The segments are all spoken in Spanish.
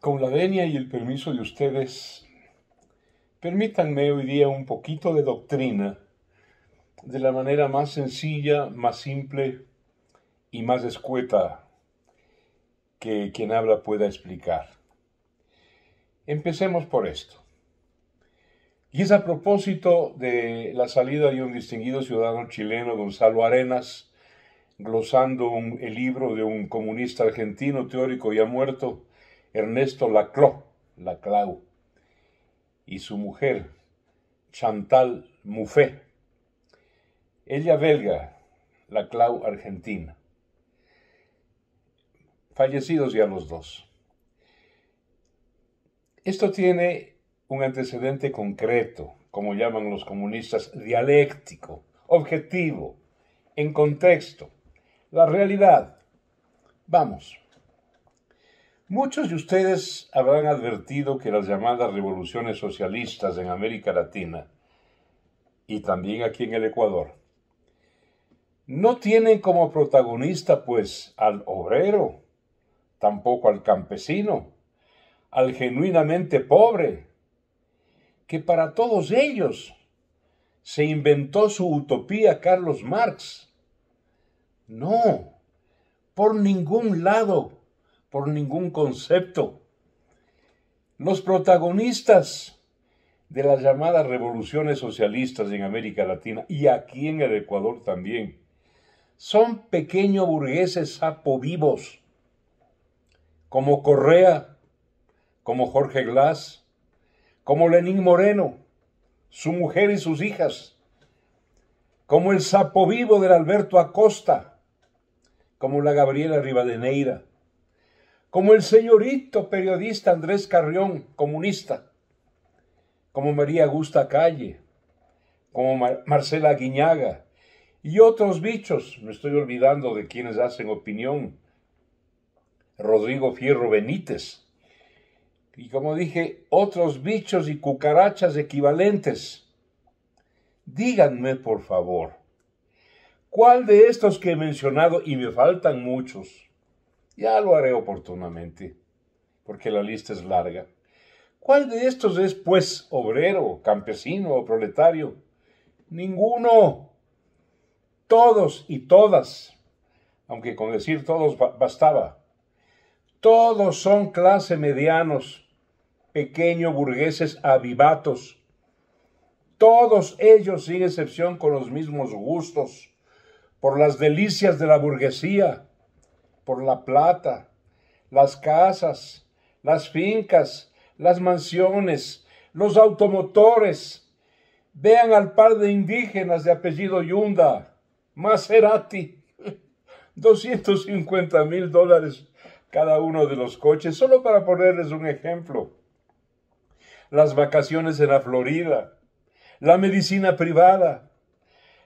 Con la venia y el permiso de ustedes, permítanme hoy día un poquito de doctrina de la manera más sencilla, más simple y más escueta que quien habla pueda explicar. Empecemos por esto. Y es a propósito de la salida de un distinguido ciudadano chileno, Gonzalo Arenas, glosando el libro de un comunista argentino teórico ya muerto, Ernesto Laclau, Laclau y su mujer, Chantal Muffet, ella belga, Laclau argentina. Fallecidos ya los dos. Esto tiene un antecedente concreto, como llaman los comunistas, dialéctico, objetivo, en contexto, la realidad. Vamos. Muchos de ustedes habrán advertido que las llamadas revoluciones socialistas en América Latina y también aquí en el Ecuador no tienen como protagonista pues al obrero, tampoco al campesino, al genuinamente pobre, que para todos ellos se inventó su utopía Carlos Marx. No, por ningún lado por ningún concepto. Los protagonistas de las llamadas revoluciones socialistas en América Latina y aquí en el Ecuador también son pequeños burgueses sapo vivos, como Correa, como Jorge Glass, como Lenín Moreno, su mujer y sus hijas, como el sapo vivo del Alberto Acosta, como la Gabriela Rivadeneira como el señorito periodista Andrés Carrión, comunista, como María Augusta Calle, como Marcela Guiñaga y otros bichos, me estoy olvidando de quienes hacen opinión, Rodrigo Fierro Benítez, y como dije, otros bichos y cucarachas equivalentes. Díganme, por favor, ¿cuál de estos que he mencionado, y me faltan muchos, ya lo haré oportunamente, porque la lista es larga. ¿Cuál de estos es, pues, obrero, campesino o proletario? Ninguno. Todos y todas, aunque con decir todos bastaba. Todos son clase medianos, pequeño burgueses avivatos. Todos ellos, sin excepción, con los mismos gustos, por las delicias de la burguesía, por la plata, las casas, las fincas, las mansiones, los automotores. Vean al par de indígenas de apellido Yunda, Maserati, 250 mil dólares cada uno de los coches, solo para ponerles un ejemplo. Las vacaciones en la Florida, la medicina privada,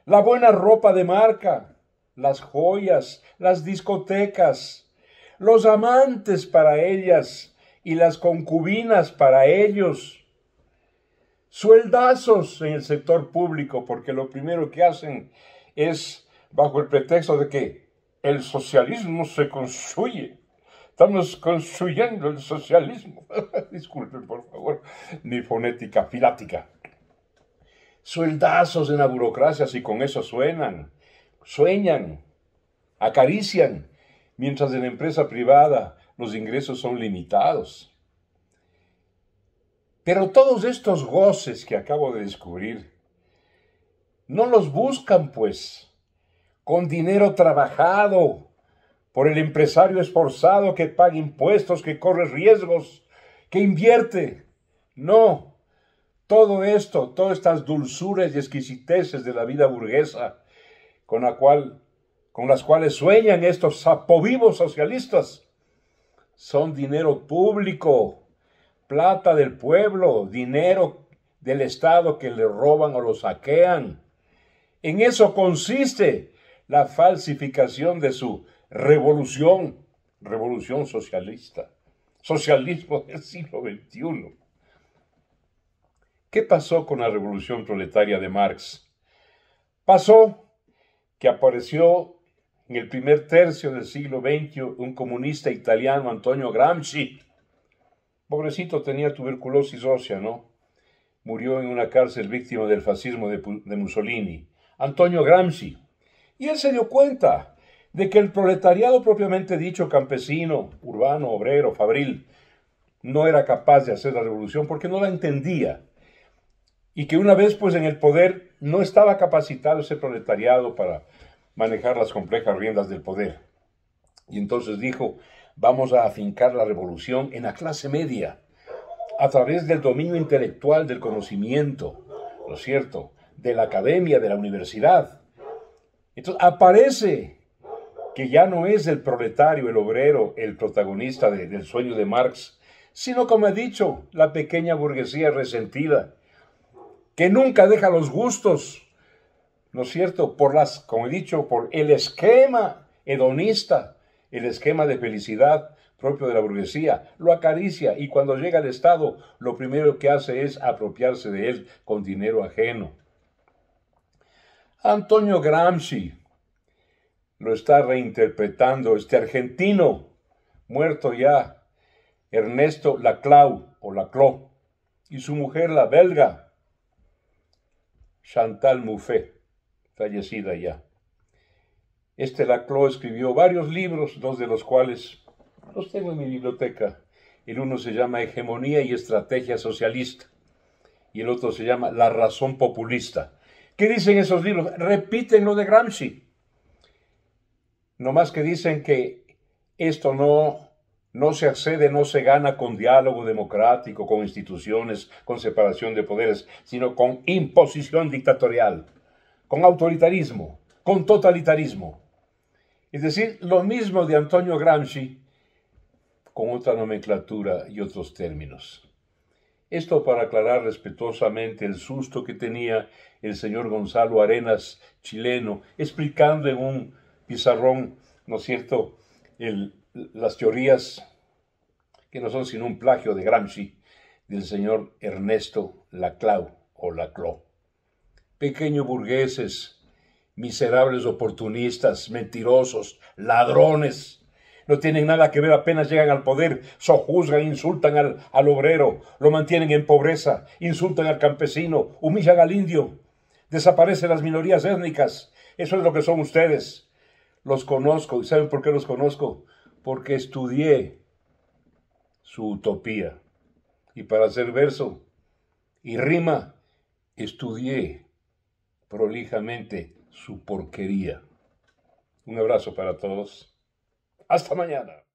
la buena ropa de marca, las joyas, las discotecas, los amantes para ellas y las concubinas para ellos. Sueldazos en el sector público, porque lo primero que hacen es bajo el pretexto de que el socialismo se construye. Estamos construyendo el socialismo. Disculpen, por favor, mi fonética filática. Sueldazos en la burocracia, si con eso suenan sueñan, acarician, mientras en la empresa privada los ingresos son limitados. Pero todos estos goces que acabo de descubrir, no los buscan pues con dinero trabajado por el empresario esforzado que paga impuestos, que corre riesgos, que invierte. No, todo esto, todas estas dulzuras y exquisiteces de la vida burguesa, con, la cual, con las cuales sueñan estos sapovivos socialistas son dinero público, plata del pueblo, dinero del Estado que le roban o lo saquean. En eso consiste la falsificación de su revolución, revolución socialista, socialismo del siglo XXI. ¿Qué pasó con la revolución proletaria de Marx? Pasó que apareció en el primer tercio del siglo XX un comunista italiano, Antonio Gramsci. Pobrecito tenía tuberculosis ósea, ¿no? Murió en una cárcel víctima del fascismo de, de Mussolini. Antonio Gramsci. Y él se dio cuenta de que el proletariado propiamente dicho, campesino, urbano, obrero, fabril, no era capaz de hacer la revolución porque no la entendía y que una vez pues en el poder no estaba capacitado ese proletariado para manejar las complejas riendas del poder. Y entonces dijo, vamos a afincar la revolución en la clase media, a través del dominio intelectual, del conocimiento, ¿no es cierto?, de la academia, de la universidad. Entonces aparece que ya no es el proletario, el obrero, el protagonista del sueño de Marx, sino, como he dicho, la pequeña burguesía resentida que nunca deja los gustos, ¿no es cierto? Por las, como he dicho, por el esquema hedonista, el esquema de felicidad propio de la burguesía, lo acaricia y cuando llega al Estado lo primero que hace es apropiarse de él con dinero ajeno. Antonio Gramsci lo está reinterpretando, este argentino, muerto ya, Ernesto Laclau o Laclau, y su mujer la belga, Chantal Mouffet, fallecida ya. Este Laclau escribió varios libros, dos de los cuales los tengo en mi biblioteca. El uno se llama Hegemonía y Estrategia Socialista y el otro se llama La Razón Populista. ¿Qué dicen esos libros? Repiten lo de Gramsci. No más que dicen que esto no no se accede, no se gana con diálogo democrático, con instituciones, con separación de poderes, sino con imposición dictatorial, con autoritarismo, con totalitarismo. Es decir, lo mismo de Antonio Gramsci, con otra nomenclatura y otros términos. Esto para aclarar respetuosamente el susto que tenía el señor Gonzalo Arenas, chileno, explicando en un pizarrón, ¿no es cierto?, el, las teorías que no son sino un plagio de Gramsci del señor Ernesto Laclau o Laclau. Pequeños burgueses, miserables oportunistas, mentirosos, ladrones, no tienen nada que ver, apenas llegan al poder, sojuzgan, insultan al, obrero, lo mantienen en pobreza, insultan al campesino, humillan al indio, desaparecen las minorías étnicas, eso es lo que son ustedes. Los conozco, ¿y saben por qué los conozco? porque estudié su utopía. Y para hacer verso y rima, estudié prolijamente su porquería. Un abrazo para todos. Hasta mañana.